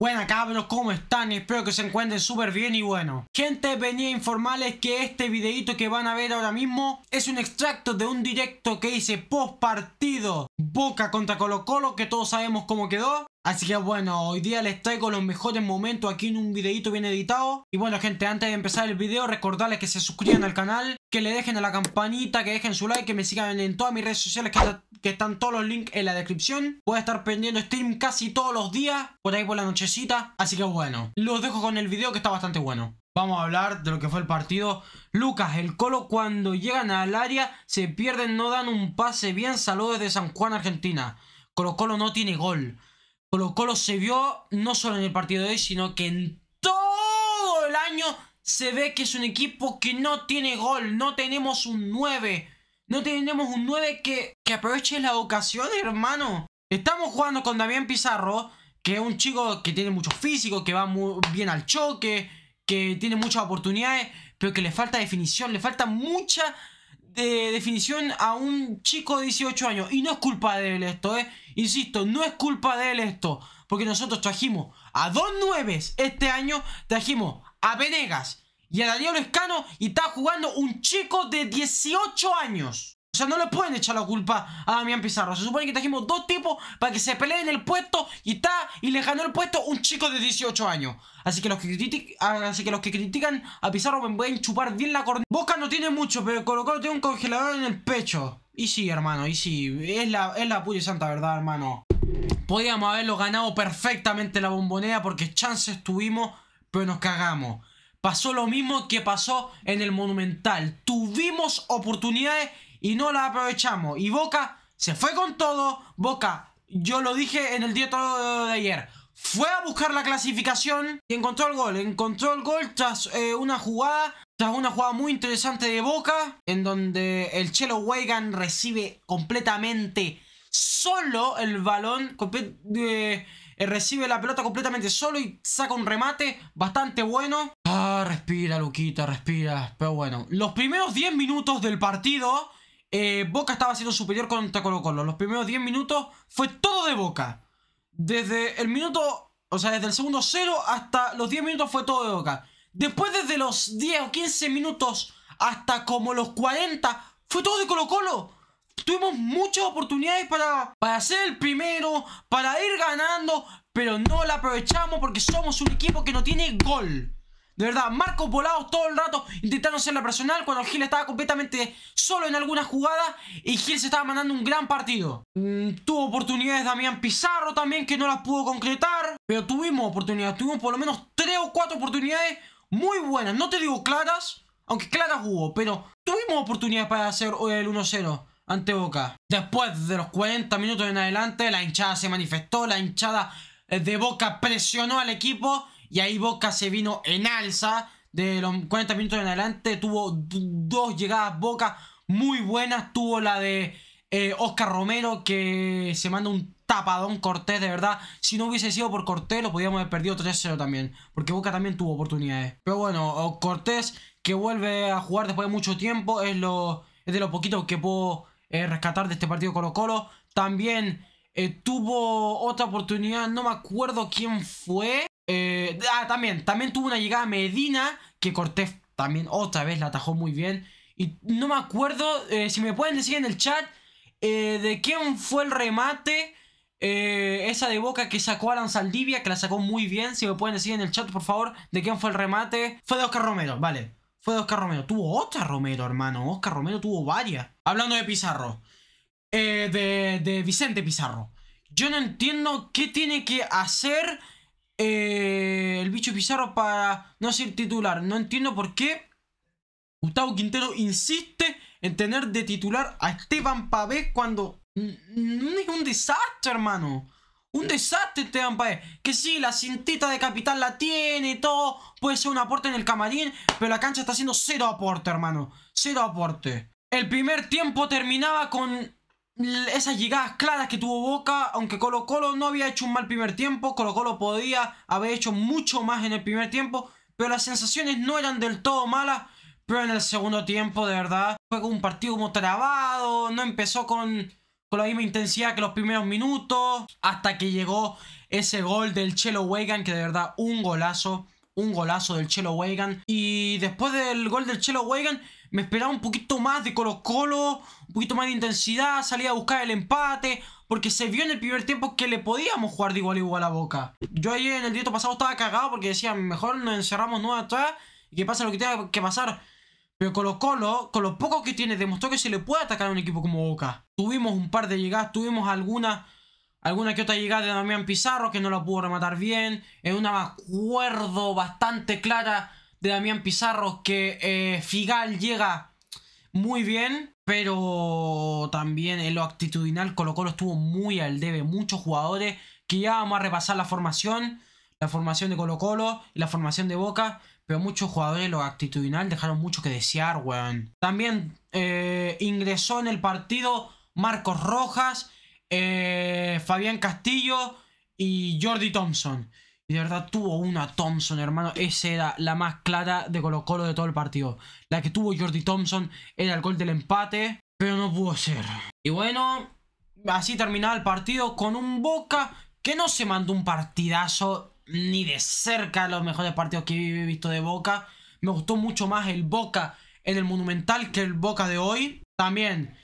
Buenas cabros, ¿cómo están? Espero que se encuentren súper bien y bueno. Gente, venía a informarles que este videito que van a ver ahora mismo es un extracto de un directo que hice post partido Boca contra Colo Colo, que todos sabemos cómo quedó. Así que bueno, hoy día les traigo los mejores momentos aquí en un videito bien editado. Y bueno gente, antes de empezar el video, recordarles que se suscriban al canal, que le dejen a la campanita, que dejen su like, que me sigan en todas mis redes sociales que, están todos los links en la descripción. Voy a estar pendiendo stream casi todos los días, por ahí por la nochecita. Así que bueno, los dejo con el video que está bastante bueno. Vamos a hablar de lo que fue el partido. Lucas, el Colo cuando llegan al área se pierden, no dan un pase bien. Saludos desde San Juan, Argentina. Colo Colo no tiene gol. Colo Colo se vio no solo en el partido de hoy, sino que en todo el año se ve que es un equipo que no tiene gol, no tenemos un 9. No tenemos un 9 que, aproveche la ocasión, hermano. Estamos jugando con Damián Pizarro, que es un chico que tiene mucho físico, que va muy bien al choque, que tiene muchas oportunidades, pero que le falta definición, le falta mucha de eh, definición a un chico de 18 años. Y no es culpa de él esto, ¿eh? Insisto, no es culpa de él esto, porque nosotros trajimos a dos nueves este año, trajimos a Venegas y a Daniel Escano y está jugando un chico de 18 años. O sea, no le pueden echar la culpa a Damián Pizarro. Se supone que trajimos dos tipos para que se peleen el puesto y está y le ganó el puesto un chico de 18 años. Así que los que, ah, que, los que critican a Pizarro me pueden chupar bien la corneta. Boca no tiene mucho, pero Colo tiene un congelador en el pecho. Y sí, hermano, y sí. Es la, es la santa verdad, hermano. Podíamos haberlo ganado perfectamente la bombonera porque chances tuvimos, pero nos cagamos. Pasó lo mismo que pasó en el Monumental. Tuvimos oportunidades y no las aprovechamos. Y Boca se fue con todo. Boca, yo lo dije en el día de ayer. Fue a buscar la clasificación y encontró el gol. Encontró el gol tras eh, una jugada una jugada muy interesante de Boca, en donde el Chelo Weigand recibe completamente solo el balón, eh, eh, recibe la pelota completamente solo y saca un remate bastante bueno. Ah, respira, Luquita, respira. Pero bueno, los primeros 10 minutos del partido, eh, Boca estaba siendo superior contra Colo Colo. Los primeros 10 minutos fue todo de Boca. Desde el minuto, o sea, desde el segundo cero hasta los 10 minutos fue todo de Boca. Después desde los 10 o 15 minutos hasta como los 40, fue todo de Colo Colo. Tuvimos muchas oportunidades para, para ser el primero, para ir ganando, pero no la aprovechamos porque somos un equipo que no tiene gol. De verdad, Marcos volados todo el rato intentando hacer la personal cuando Gil estaba completamente solo en alguna jugada y Gil se estaba mandando un gran partido. Mm, tuvo oportunidades Damián Pizarro también que no las pudo concretar, pero tuvimos oportunidades, tuvimos por lo menos 3 o 4 oportunidades muy buenas. No te digo claras, aunque claras hubo, pero tuvimos oportunidad para hacer el 1-0 ante Boca. Después de los 40 minutos en adelante, la hinchada se manifestó, la hinchada eh, de Boca presionó al equipo y ahí Boca se vino en alza. De los 40 minutos en adelante tuvo dos llegadas Boca muy buenas. Tuvo la de eh, Oscar Romero que se manda un tapadón Cortés, de verdad. Si no hubiese sido por Cortés, lo podríamos haber perdido 3-0 también. Porque Boca también tuvo oportunidades. Pero bueno, Cortés, que vuelve a jugar después de mucho tiempo, es, lo, es de lo poquito que puedo eh, rescatar de este partido Colo-Colo. También eh, tuvo otra oportunidad, no me acuerdo quién fue. Eh, ah, también, también tuvo una llegada Medina, que Cortés también otra vez la atajó muy bien. Y no me acuerdo, si me pueden decir en el chat, de quién fue el remate eh, esa de Boca que sacó Alan Saldivia, que la sacó muy bien. Si me pueden decir en el chat, por favor, de quién fue el remate. Fue de Oscar Romero, vale. Fue de Oscar Romero. Tuvo otra Romero, hermano. Oscar Romero tuvo varias. Hablando de Pizarro. Eh, de, de, Vicente Pizarro. Yo no entiendo qué tiene que hacer eh, el bicho Pizarro para no ser titular. No entiendo por qué Gustavo Quintero insiste en tener de titular a Esteban Pavé cuando no es un desastre, hermano. Un desastre este Ampae. Que sí, la cintita de capital la tiene y todo. Puede ser un aporte en el camarín. Pero la cancha está haciendo cero aporte, hermano. Cero aporte. El primer tiempo terminaba con esas llegadas claras que tuvo Boca, aunque Colo Colo no había hecho un mal primer tiempo, Colo Colo podía haber hecho mucho más en el primer tiempo, pero las sensaciones no eran del todo malas, pero en el segundo tiempo de verdad fue un partido como trabado, no empezó con con la misma intensidad que los primeros minutos, hasta que llegó ese gol del Chelo Weigand, que de verdad un golazo, un golazo del Chelo Weigand. Y después del gol del Chelo Weigand me esperaba un poquito más de Colo Colo, un poquito más de intensidad, salía a buscar el empate, porque se vio en el primer tiempo que le podíamos jugar de igual a igual a Boca. Yo ayer en el directo pasado estaba cagado porque decía, mejor nos encerramos nuevamente atrás y que pase lo que tenga que pasar. Pero Colo Colo, con lo poco que tiene, demostró que se le puede atacar a un equipo como Boca. Tuvimos un par de llegadas, tuvimos alguna, alguna que otra llegada de Damián Pizarro que no la pudo rematar bien. es un acuerdo bastante clara de Damián Pizarro que eh, Figal llega muy bien, pero también en lo actitudinal Colo Colo estuvo muy al debe. Muchos jugadores que ya vamos a repasar la formación, la formación de Colo Colo y la formación de Boca pero muchos jugadores lo actitudinal dejaron mucho que desear, weón. También eh, ingresó en el partido Marcos Rojas, eh, Fabián Castillo y Jordi Thompson. Y de verdad tuvo una Thompson, hermano. Esa era la más clara de Colo Colo de todo el partido. La que tuvo Jordi Thompson era el gol del empate, pero no pudo ser. Y bueno, así terminaba el partido con un Boca que no se mandó un partidazo ni de cerca los mejores partidos que he visto de Boca. Me gustó mucho más el Boca en el Monumental que el Boca de hoy. También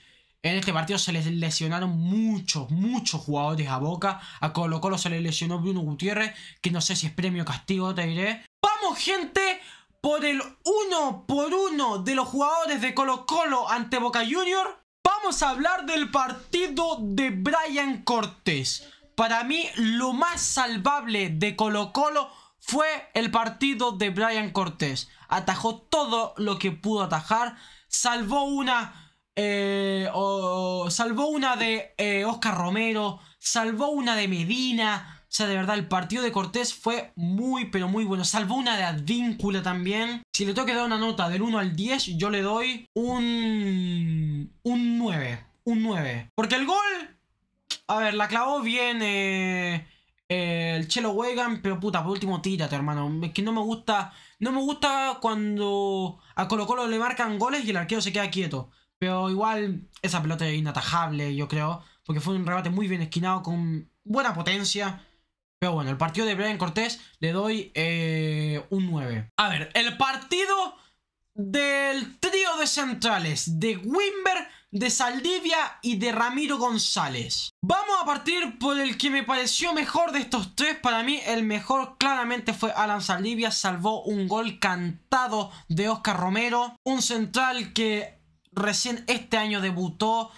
en este partido se les lesionaron muchos, muchos jugadores a Boca. A Colo Colo se les lesionó Bruno Gutiérrez, que no sé si es premio o castigo, te diré. ¡Vamos, gente! Por el uno por uno de los jugadores de Colo Colo ante Boca Junior, vamos a hablar del partido de Brian Cortés. Para mí, lo más salvable de Colo Colo fue el partido de Brian Cortés. Atajó todo lo que pudo atajar. Salvó una... Eh, salvó una de eh, Oscar Romero. Salvó una de Medina. O sea, de verdad, el partido de Cortés fue muy, pero muy bueno. Salvó una de Advíncula también. Si le tengo que dar una nota del 1 al 10, yo le doy un... Un 9. Un 9. Porque el gol a ver, la clavó bien eh, eh, el Chelo Wegan, pero puta, por último tírate, hermano. Es que no me gusta. No me gusta cuando a Colo Colo le marcan goles y el arquero se queda quieto. Pero igual esa pelota es inatajable, yo creo. Porque fue un rebate muy bien esquinado, con buena potencia. Pero bueno, el partido de Brian Cortés le doy eh, un 9. A ver, el partido del trío de centrales de Wimber de Saldivia y de Ramiro González. Vamos a partir por el que me pareció mejor de estos tres. Para mí el mejor claramente fue Alan Saldivia. Salvó un gol cantado de Oscar Romero. Un central que recién este año debutó.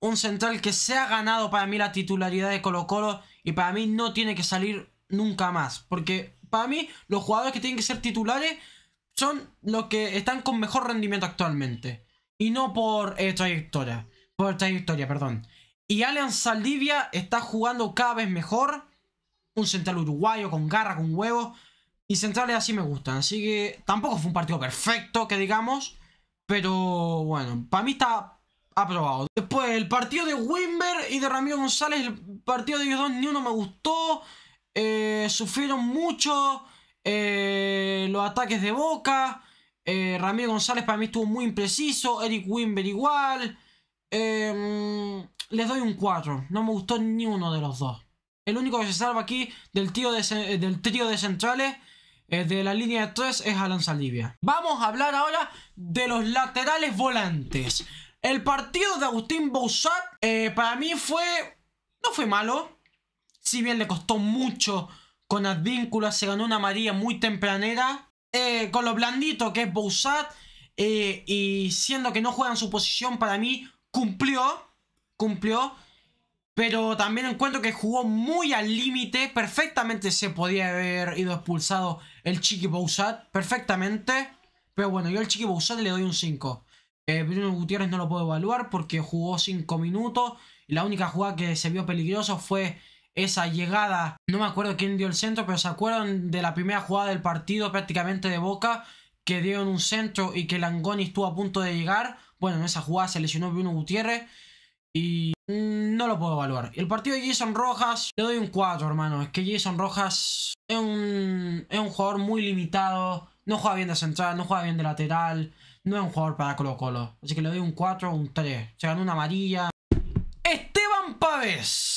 Un central que se ha ganado para mí la titularidad de Colo Colo. Y para mí no tiene que salir nunca más. Porque para mí los jugadores que tienen que ser titulares son los que están con mejor rendimiento actualmente y no por eh, trayectoria. Por trayectoria, perdón. Y Alan Saldivia está jugando cada vez mejor. Un central uruguayo con garra, con huevos. Y centrales así me gustan. Así que tampoco fue un partido perfecto, que digamos. Pero bueno, para mí está aprobado. Después, el partido de Wimber y de Ramiro González. El partido de ellos dos ni uno me gustó. Eh, sufrieron mucho eh, los ataques de Boca. Eh, Ramiro González para mí estuvo muy impreciso. Eric Wimber igual. Em, les doy un 4. No me gustó ni uno de los dos. El único que se salva aquí del, tío de, del trío de centrales eh, de la línea 3 es Alan Saldivia. Vamos a hablar ahora de los laterales volantes. El partido de Agustín Boussat eh, para mí fue... No fue malo. Si bien le costó mucho con Advíncula, se ganó una María muy tempranera. Eh, con lo blandito que es Boussat eh, y siendo que no juega en su posición, para mí cumplió, cumplió. Pero también encuentro que jugó muy al límite. Perfectamente se podía haber ido expulsado el Chiqui Boussat, Perfectamente. Pero bueno, yo al Chiqui Boussat le doy un 5. Eh, Bruno Gutiérrez no lo puedo evaluar porque jugó 5 minutos. Y la única jugada que se vio peligrosa fue esa llegada, no me acuerdo quién dio el centro, pero se acuerdan de la primera jugada del partido prácticamente de Boca, que dio en un centro y que Langoni estuvo a punto de llegar. Bueno, en esa jugada se lesionó Bruno Gutiérrez y no lo puedo evaluar. El partido de Jason Rojas, le doy un 4, hermano. Es que Jason Rojas es un, jugador muy limitado, no juega bien de central, no juega bien de lateral, no es un jugador para Colo Colo. Así que le doy un 4 o un 3. Se ganó una amarilla. Esteban Pávez.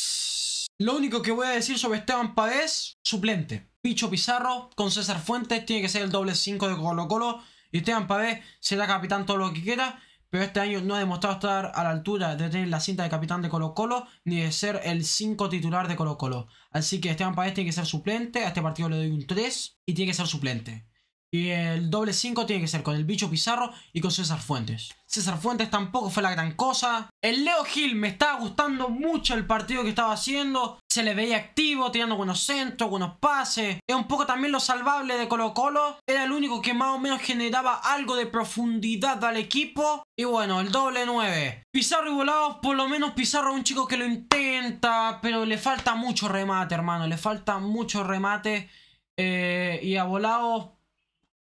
Lo único que voy a decir sobre Esteban Pavés, suplente. Picho Pizarro con César Fuentes tiene que ser el doble 5 de Colo Colo. Y Esteban Pavés será capitán todo lo que quiera, pero este año no ha demostrado estar a la altura de tener la cinta de capitán de Colo Colo ni de ser el 5 titular de Colo Colo. Así que Esteban Pavés tiene que ser suplente, a este partido le doy un 3 y tiene que ser suplente. Y el doble 5 tiene que ser con el bicho Pizarro y con César Fuentes. César Fuentes tampoco fue la gran cosa. El Leo Gil me estaba gustando mucho el partido que estaba haciendo. Se le veía activo, tirando buenos centros, buenos pases. Es un poco también lo salvable de Colo Colo. Era el único que más o menos generaba algo de profundidad al equipo. Y bueno, el doble 9. Pizarro y Volados, por lo menos Pizarro es un chico que lo intenta, pero le falta mucho remate, hermano. Le falta mucho remate. Eh, y a Volados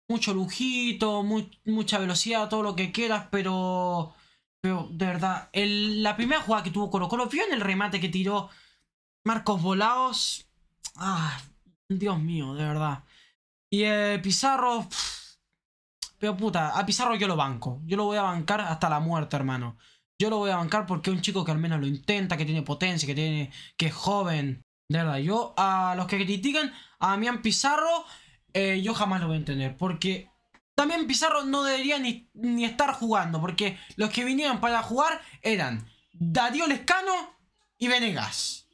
mucho lujito, mucha velocidad, todo lo que quieras, pero. Pero de verdad, la primera jugada que tuvo Colo Colo, vio en el remate que tiró Marcos Bolaos? Ah, Dios mío, de verdad. Y eh, Pizarro. pero puta, a Pizarro yo lo banco. Yo lo voy a bancar hasta la muerte, hermano. Yo lo voy a bancar porque es un chico que al menos lo intenta, que tiene potencia, que tiene. que es joven. De verdad, yo a los que critican a Damián Pizarro eh, yo jamás lo voy a entender. Porque también Pizarro no debería ni, estar jugando. Porque los que vinieron para jugar eran Darío Lescano y Venegas.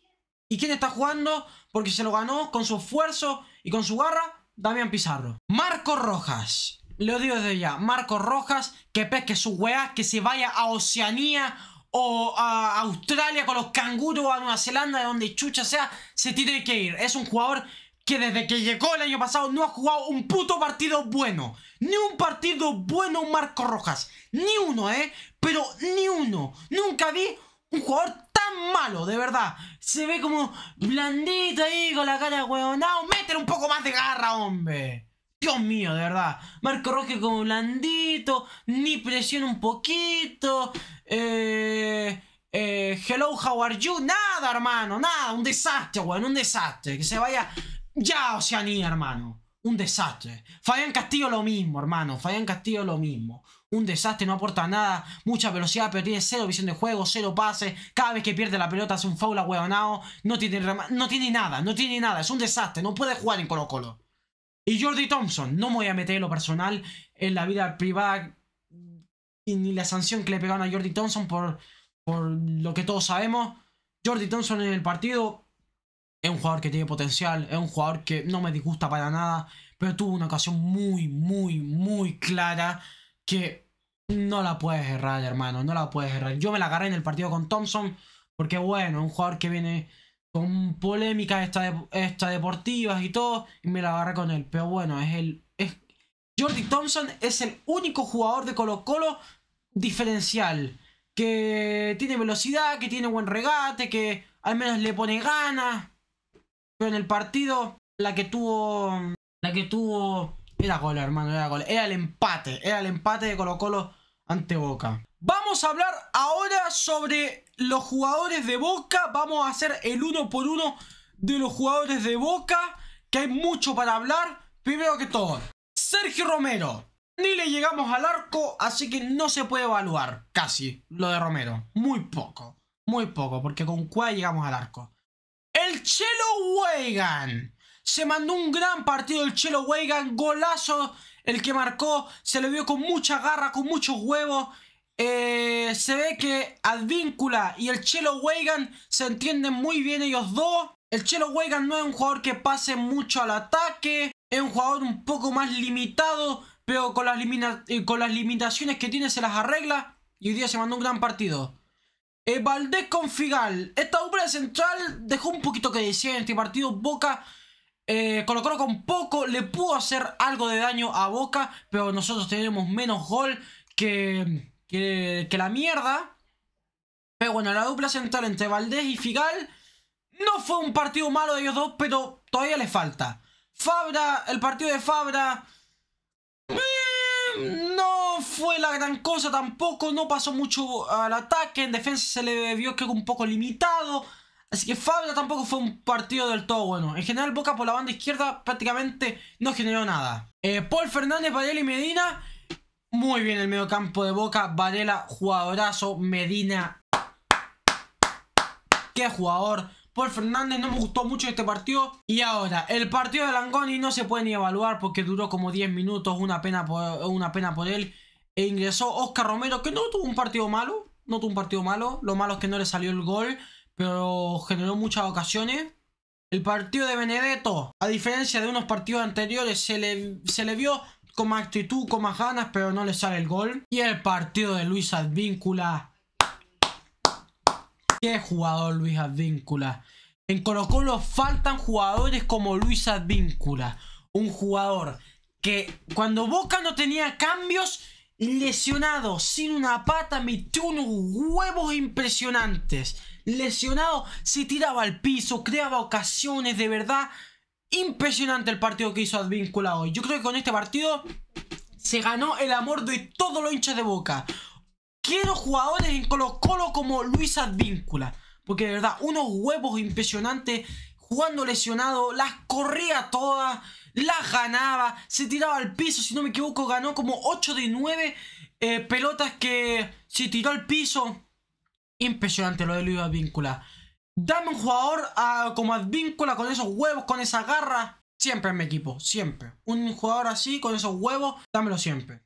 ¿Y quién está jugando? Porque se lo ganó con su esfuerzo y con su garra, Damián Pizarro. Marco Rojas. Le odio desde ya. Marco Rojas, que pesque sus weas que se vaya a Oceanía o a Australia con los canguros o a Nueva Zelanda, de donde chucha sea, se tiene que ir. Es un jugador que desde que llegó el año pasado no ha jugado un puto partido bueno. Ni un partido bueno Marco Rojas. Ni uno, ¿eh? Pero ni uno. Nunca vi un jugador tan malo, de verdad. Se ve como blandito ahí con la cara huevonao. Métele un poco más de garra, hombre. Dios mío, de verdad. Marco Rojas como blandito. Ni presión un poquito. Eh... Eh, hello, how are you? Nada, hermano, nada, un desastre, weón, un desastre. Que se vaya ya Oceanía, hermano. Un desastre. Fabián Castillo lo mismo, hermano. Fabián Castillo lo mismo. Un desastre, no aporta nada. Mucha velocidad, pero tiene cero visión de juego, cero pases. Cada vez que pierde la pelota hace un foul a huevonao. No tiene, no tiene nada, no tiene nada. Es un desastre. No puede jugar en Colo Colo. Y Jordi Thompson. No me voy a meter en lo personal, en la vida privada. Y ni la sanción que le pegaron a Jordi Thompson por, por lo que todos sabemos. Jordi Thompson en el partido es un jugador que tiene potencial, es un jugador que no me disgusta para nada, pero tuvo una ocasión muy, muy, muy clara que no la puedes errar, hermano, no la puedes errar. Yo me la agarré en el partido con Thompson porque, bueno, es un jugador que viene con polémicas esta, esta deportivas y todo, y me la agarré con él. Pero bueno, es el... Es, Jordi Thompson es el único jugador de Colo Colo diferencial, que tiene velocidad, que tiene buen regate, que al menos le pone ganas en el partido, la que tuvo. La que tuvo. Era gol, hermano, era gol. Era el empate. Era el empate de Colo Colo ante Boca. Vamos a hablar ahora sobre los jugadores de Boca. Vamos a hacer el uno por uno de los jugadores de Boca. Que hay mucho para hablar. Primero que todo, Sergio Romero. Ni le llegamos al arco, así que no se puede evaluar casi lo de Romero. Muy poco, muy poco, porque con cuál llegamos al arco. El Chelo Weigan. Se mandó un gran partido el Chelo Weigan. Golazo el que marcó. Se le vio con mucha garra, con muchos huevos. Eh, se ve que Advíncula y el Chelo Weigan se entienden muy bien ellos dos. El Chelo Weigan no es un jugador que pase mucho al ataque. Es un jugador un poco más limitado. Pero con las, eh, con las limitaciones que tiene se las arregla. Y hoy día se mandó un gran partido. Eh, Valdés con Figal. Esta dupla central dejó un poquito que decir en este partido. Boca eh, Colocó con poco le pudo hacer algo de daño a Boca, pero nosotros tenemos menos gol que, que, la mierda. Pero bueno, la dupla central entre Valdés y Figal no fue un partido malo de ellos dos, pero todavía le falta. Fabra, el partido de Fabra... Eh, no fue la gran cosa tampoco, no pasó mucho al ataque, en defensa se le vio que un poco limitado, así que Fabra tampoco fue un partido del todo bueno. En general Boca por la banda izquierda prácticamente no generó nada. Eh, Paul Fernández, Varela y Medina, muy bien el medio campo de Boca, Varela jugadorazo, Medina, qué jugador por Fernández. No me gustó mucho este partido. Y ahora, el partido de Langoni no se puede ni evaluar porque duró como 10 minutos. Una pena por, una pena por él. E ingresó Oscar Romero, que no tuvo un partido malo. No tuvo un partido malo. Lo malo es que no le salió el gol, pero generó muchas ocasiones. El partido de Benedetto, a diferencia de unos partidos anteriores, se le, se le vio con más actitud, con más ganas, pero no le sale el gol. Y el partido de Luis Advíncula, Qué jugador Luis Advíncula. En Colo Colo faltan jugadores como Luis Advíncula. Un jugador que cuando Boca no tenía cambios, lesionado, sin una pata, metió unos huevos impresionantes. Lesionado, se tiraba al piso, creaba ocasiones, de verdad. Impresionante el partido que hizo Advíncula hoy. Yo creo que con este partido se ganó el amor de todos los hinchas de Boca. Quiero jugadores en Colo Colo como Luis Advíncula. Porque de verdad, unos huevos impresionantes. Jugando lesionado, las corría todas, las ganaba, se tiraba al piso, si no me equivoco, ganó como 8 de 9 eh, pelotas que se tiró al piso. Impresionante lo de Luis Advíncula. Dame un jugador ah, como Advíncula con esos huevos, con esa garra. Siempre en mi equipo, siempre. Un jugador así, con esos huevos, dámelo siempre.